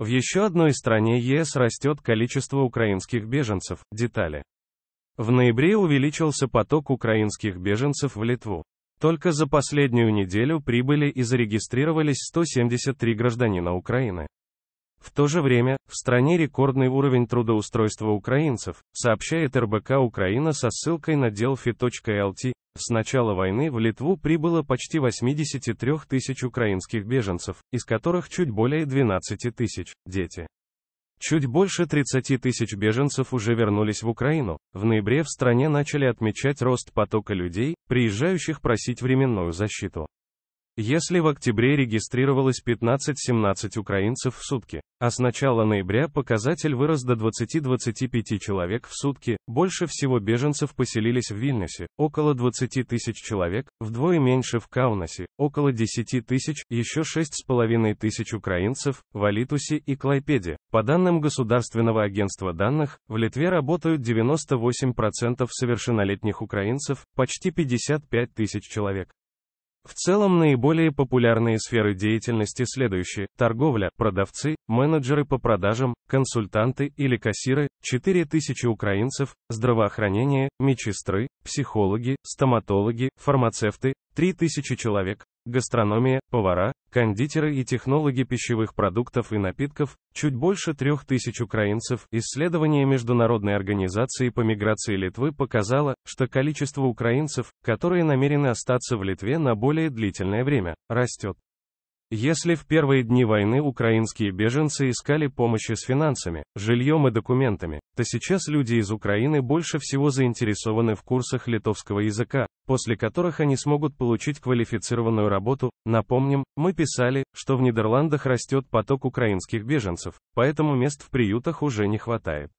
В еще одной стране ЕС растет количество украинских беженцев. Детали. В ноябре увеличился поток украинских беженцев в Литву. Только за последнюю неделю прибыли и зарегистрировались 173 гражданина Украины. В то же время, в стране рекордный уровень трудоустройства украинцев, сообщает РБК Украина со ссылкой на delphi.lt, с начала войны в Литву прибыло почти 83 тысяч украинских беженцев, из которых чуть более 12 тысяч – дети. Чуть больше 30 тысяч беженцев уже вернулись в Украину. В ноябре в стране начали отмечать рост потока людей, приезжающих просить временную защиту. Если в октябре регистрировалось 15-17 украинцев в сутки, а с начала ноября показатель вырос до 20-25 человек в сутки, больше всего беженцев поселились в Вильнюсе, около 20 тысяч человек, вдвое меньше в Каунасе, около 10 тысяч, еще 6,5 тысяч украинцев, в Алитусе и Клайпеде. По данным Государственного агентства данных, в Литве работают 98% совершеннолетних украинцев, почти 55 тысяч человек. В целом наиболее популярные сферы деятельности следующие. Торговля, продавцы, менеджеры по продажам, консультанты или кассиры, 4000 украинцев, здравоохранение, медсестры, психологи, стоматологи, фармацевты, 3000 человек, гастрономия, повара, кондитеры и технологи пищевых продуктов и напитков, чуть больше 3000 украинцев. Исследование Международной организации по миграции Литвы показало, что количество украинцев, которые намерены остаться в Литве на более длительное время, растет. Если в первые дни войны украинские беженцы искали помощи с финансами, жильем и документами, то сейчас люди из Украины больше всего заинтересованы в курсах литовского языка, после которых они смогут получить квалифицированную работу. Напомним, мы писали, что в Нидерландах растет поток украинских беженцев, поэтому мест в приютах уже не хватает.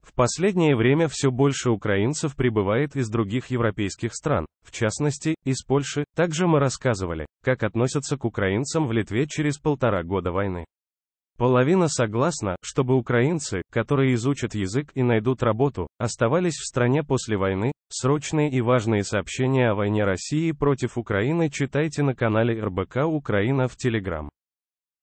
В последнее время все больше украинцев прибывает из других европейских стран, в частности, из Польши. Также мы рассказывали, как относятся к украинцам в Литве через полтора года войны. Половина согласна, чтобы украинцы, которые изучат язык и найдут работу, оставались в стране после войны. Срочные и важные сообщения о войне России против Украины читайте на канале РБК Украина в Телеграм.